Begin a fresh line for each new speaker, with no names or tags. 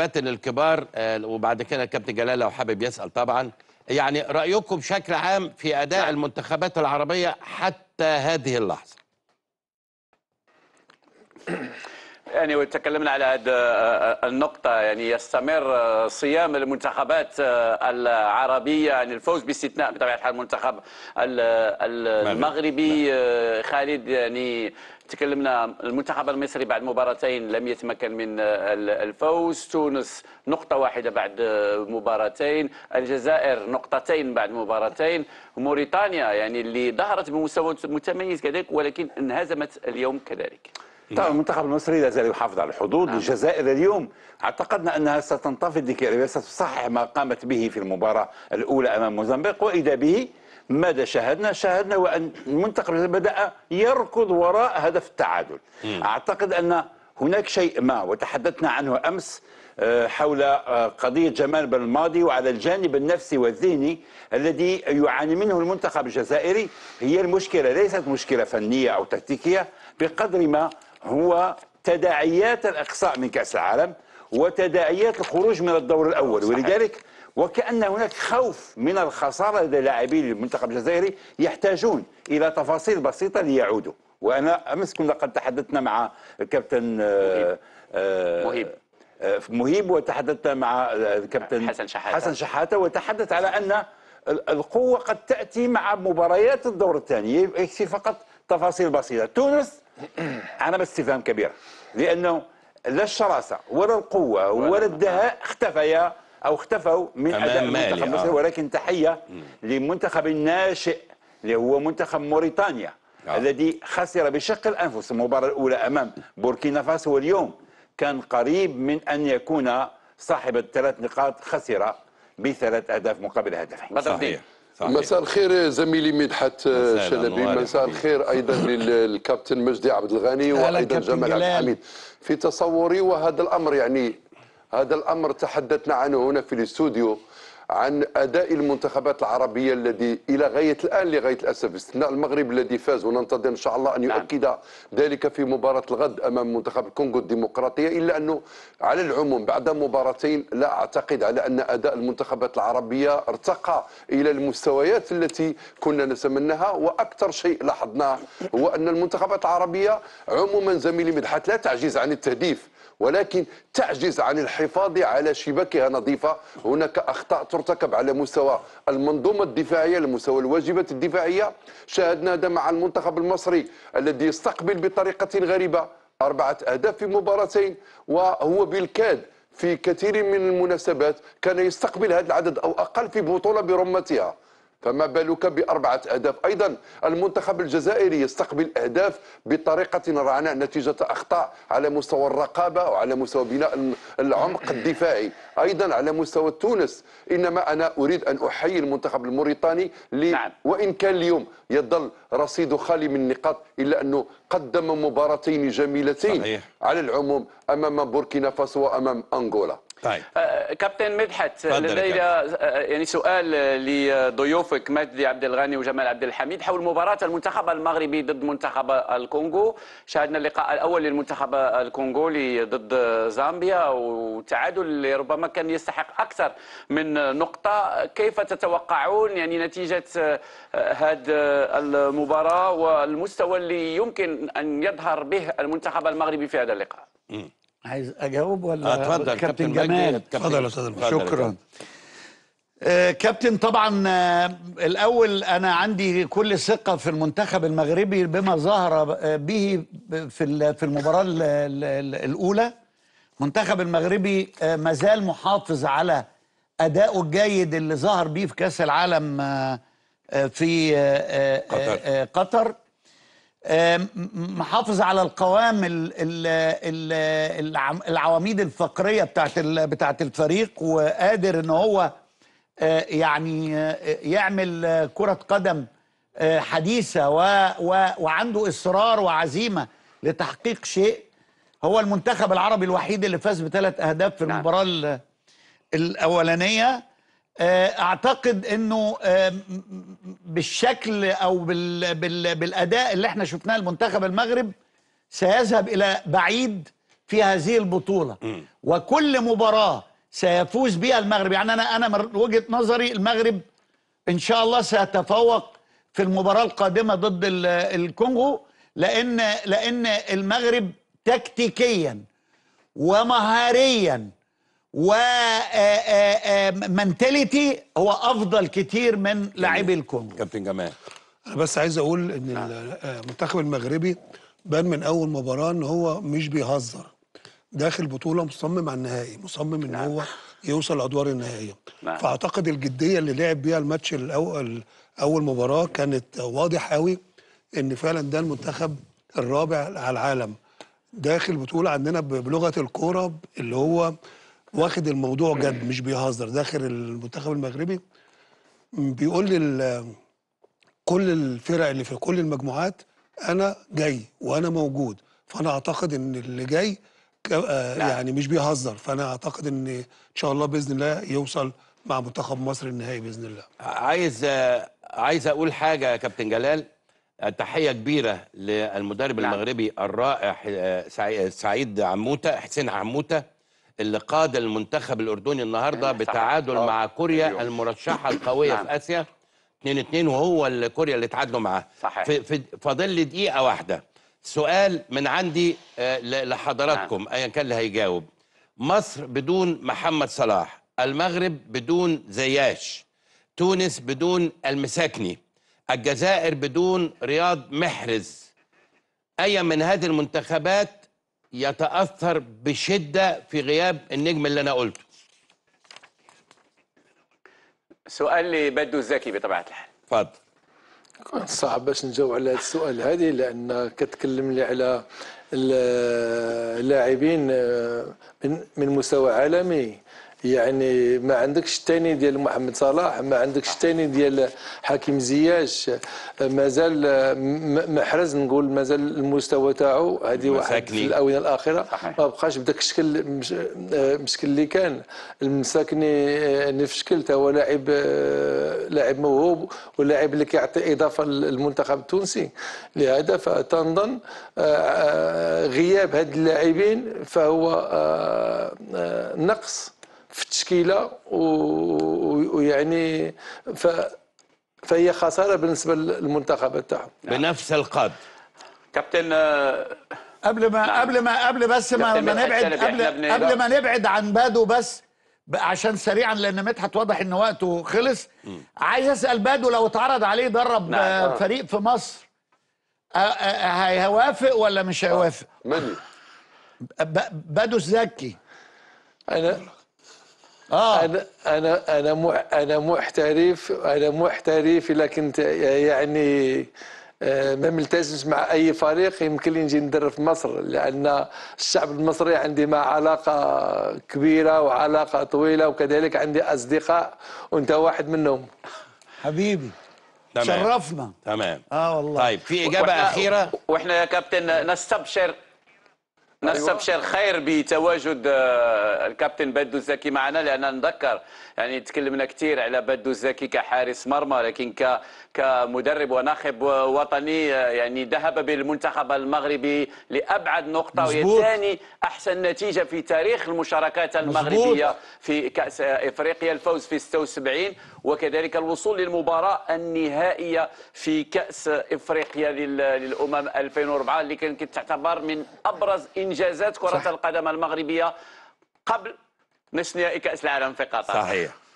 باتن الكبار آه، وبعد كده الكابتن جلال لو حابب يسال طبعا يعني رايكم بشكل عام في اداء نعم. المنتخبات العربيه حتى هذه اللحظه
يعني وتكلمنا على هذه آه، آه، النقطة يعني يستمر آه، صيام المنتخبات العربية عن يعني الفوز باستثناء بطبيعة الحال المنتخب المغربي خالد يعني تكلمنا المنتخب المصري بعد مباراتين لم يتمكن من الفوز تونس نقطة واحدة بعد مباراتين الجزائر نقطتين بعد مباراتين موريتانيا يعني اللي ظهرت بمستوى متميز كذلك ولكن انهزمت اليوم كذلك
طبعا المنتخب المصري لا زال يحافظ على الحدود الجزائر نعم. اليوم اعتقدنا انها ستنتفض لكيريبيا ستصحح ما قامت به في المباراه الاولى امام موزمبيق واذا به ماذا شاهدنا؟ شاهدنا وان المنتخب بدا يركض وراء هدف التعادل. م. اعتقد ان هناك شيء ما وتحدثنا عنه امس آه، حول آه، قضية جمال بن الماضي وعلى الجانب النفسي والذهني الذي يعاني منه المنتخب الجزائري هي المشكلة ليست مشكلة فنية أو تكتيكية بقدر ما هو تداعيات الإقصاء من كأس العالم وتداعيات الخروج من الدور الأول ولذلك وكأن هناك خوف من الخسارة لدى لاعبي المنتخب الجزائري يحتاجون إلى تفاصيل بسيطة ليعودوا وأنا أمس كنا قد تحدثنا مع الكابتن مهيب, آه، مهيب. آه، مهيب وتحدثنا مع آه، الكابتن حسن شحاتة حسن شحاتة وتحدث على أن القوة قد تأتي مع مباريات الدور الثاني يكفي فقط تفاصيل بسيطة تونس علامة استفهام كبيرة لأنه لا الشراسة ولا القوة ولا الدهاء اختفيا أو اختفوا من أداء المنتخب المصري آه. ولكن تحية لمنتخب الناشئ اللي هو منتخب موريتانيا آه. الذي خسر بشق الأنفس المباراة الأولى أمام بوركينا فاسو واليوم كان قريب من أن يكون صاحب الثلاث نقاط خسر بثلاث أهداف مقابل هدفين
صحيح مساء الخير زميلي مدحت شلبي مساء الخير ايضا للكابتن مجدي عبد الغني وايضا جمال عبد الحميد في تصوري وهذا الامر يعني هذا الامر تحدثنا عنه هنا في الاستوديو عن اداء المنتخبات العربيه الذي الى غايه الان لغايه الاسف باستثناء المغرب الذي فاز وننتظر ان شاء الله ان نعم. يؤكد نعم. ذلك في مباراه الغد امام منتخب الكونغو الديمقراطيه الا انه على العموم بعد مباراتين لا اعتقد على ان اداء المنتخبات العربيه ارتقى الى المستويات التي كنا نتمناها واكثر شيء لاحظناه هو ان المنتخبات العربيه عموما زميلي مدحت لا تعجز عن التهديف ولكن تعجز عن الحفاظ على شباكها نظيفه هناك اخطاء ترتكب على مستوى المنظومه الدفاعيه على مستوى الواجبات الدفاعيه شاهدنا هذا مع المنتخب المصري الذي يستقبل بطريقه غريبه اربعه اهداف في مباراتين وهو بالكاد في كثير من المناسبات كان يستقبل هذا العدد او اقل في بطوله برمتها فما بالك بأربعة أهداف أيضا المنتخب الجزائري يستقبل أهداف بطريقة رعناء نتيجة أخطاء على مستوى الرقابة وعلى مستوى بناء العمق الدفاعي أيضا على مستوى تونس إنما أنا أريد أن أحيي المنتخب الموريتاني لي نعم. وإن كان اليوم يظل رصيده خالي من النقاط إلا أنه قدم مباراتين جميلتين صحيح. على العموم أمام بوركينا فاسو وأمام أنغولا
طيب آه، كابتن مدحت لدينا آه، آه، يعني سؤال لضيوفك مجدي عبد الغني وجمال عبد الحميد حول مباراه المنتخب المغربي ضد منتخب الكونغو شاهدنا اللقاء الاول للمنتخب الكونغولي ضد زامبيا وتعادل ربما كان يستحق اكثر من نقطه كيف تتوقعون يعني نتيجه هذه المباراه والمستوى اللي يمكن ان يظهر به المنتخب المغربي في هذا اللقاء م.
عايز اجاوب ولا آه، اتفضل كابتن جمال اتفضل اتفضل شكرا آه، كابتن طبعا آه، الاول انا عندي كل ثقه في المنتخب المغربي بما ظهر به في في المباراه الاولى المنتخب المغربي ما زال محافظ على اداؤه الجيد اللي ظهر به في كاس العالم في قطر. قطر محافظ على القوام العواميد الفقريه بتاعت بتاعت الفريق وقادر ان هو آه، يعني آه، يعمل آه، كره قدم حديثه وعنده اصرار وعزيمه لتحقيق شيء هو المنتخب العربي الوحيد اللي فاز بثلاث اهداف في نعم. المباراه الاولانيه آه، اعتقد انه آه، بالشكل او بالاداء اللي احنا شفناه المنتخب المغرب سيذهب الى بعيد في هذه البطوله وكل مباراه سيفوز بها المغرب يعني انا انا من وجهه نظري المغرب ان شاء الله سيتفوق في المباراه القادمه ضد الكونغو لان لان المغرب تكتيكيا ومهاريا ومنتاليتي آه، آه، آه، هو افضل كتير من لاعبي
الكونغو كابتن جمال انا بس عايز اقول ان نعم. المنتخب المغربي بان من اول مباراه ان هو مش بيهزر داخل بطوله مصمم على النهائي مصمم ان نعم. هو يوصل ادوار النهائيه نعم. فاعتقد الجديه اللي لعب بيها الماتش الاول اول مباراه كانت واضح قوي ان فعلا ده المنتخب الرابع على العالم داخل بطوله عندنا بلغه الكوره اللي هو واخد الموضوع جد مش بيهزر داخل المنتخب المغربي بيقول لي كل الفرق اللي في كل المجموعات انا جاي وانا موجود فانا اعتقد ان اللي جاي آه، يعني مش بيهزر فانا اعتقد ان ان شاء الله باذن الله يوصل مع منتخب مصر النهائي باذن الله
عايز عايز اقول حاجه يا كابتن جلال تحيه كبيره للمدرب نعم. المغربي الرائع آه، سعيد عموته حسين عموته اللي قاد المنتخب الاردني النهارده إيه، بتعادل آه، مع كوريا اليوم. المرشحه القويه في نعم. اسيا 2 2 وهو اللي كوريا اللي تعادلوا معاه صحيح فاضل لي دقيقه واحده سؤال من عندي آه، لحضراتكم نعم. ايا كان اللي هيجاوب مصر بدون محمد صلاح المغرب بدون زياش تونس بدون المساكني الجزائر بدون رياض محرز اي من هذه المنتخبات يتاثر بشده في غياب النجم اللي انا قلته
سؤال لبدو الزكي بطبيعه الحال
اتفضل صعب باش نجاوب على هذا السؤال هذه لان كتكلم لي على اللاعبين آه، من مستوى عالمي يعني ما عندكش الثاني ديال محمد صلاح ما عندكش الثاني ديال حكيم زياش مازال محرز نقول مازال المستوى تاعو هذه واحد في الاونه الاخيره ما بقاش بداك الشكل المشكل اللي كان المساكني نفس الشكل تا هو لاعب لاعب موهوب ولاعب اللي كيعطي اضافه للمنتخب التونسي لهذا فتنظن آه، آه، غياب هاد اللاعبين فهو آه، نقص في التشكيله ويعني ف فهي خساره بالنسبه للمنتخب تاعهم
بنفس القدر كابتن قبل ما قبل ما قبل بس
ما, ما نبعد قبل قبل ما
نبعد عن بادو بس
عشان سريعا لان مدحت واضح ان وقته خلص م. عايز اسال بادو لو اتعرض عليه يدرب نعم. فريق في مصر هيوافق ولا مش هيوافق؟ مني بادو الزكي
انا آه. انا انا انا انا محترف انا محترف لكن يعني آه، ما ملتزمش مع اي فريق يمكن لي نجي ندرب في مصر لان الشعب المصري عندي مع علاقه كبيره وعلاقه طويله وكذلك عندي اصدقاء وانت واحد منهم
حبيبي تمام شرفنا تمام اه والله طيب في اجابه وإحنا اخيره واحنا يا كابتن نستبشر نستبشر أيوة. خير بتواجد آه، الكابتن بدو الزكي معنا لان نذكر يعني تكلمنا كثير على بدو الزكي كحارس مرمى لكن كمدرب وناخب وطني آه، يعني ذهب بالمنتخب المغربي لابعد نقطه وهي ثاني احسن نتيجه في تاريخ المشاركات المغربيه في كاس افريقيا الفوز في 76 وكذلك الوصول للمباراه النهائيه في كاس افريقيا للامم 2004 اللي كانت تعتبر من ابرز إن انجازات كره صح. القدم المغربيه قبل نصف نهائي كاس العالم في قطر
صحيح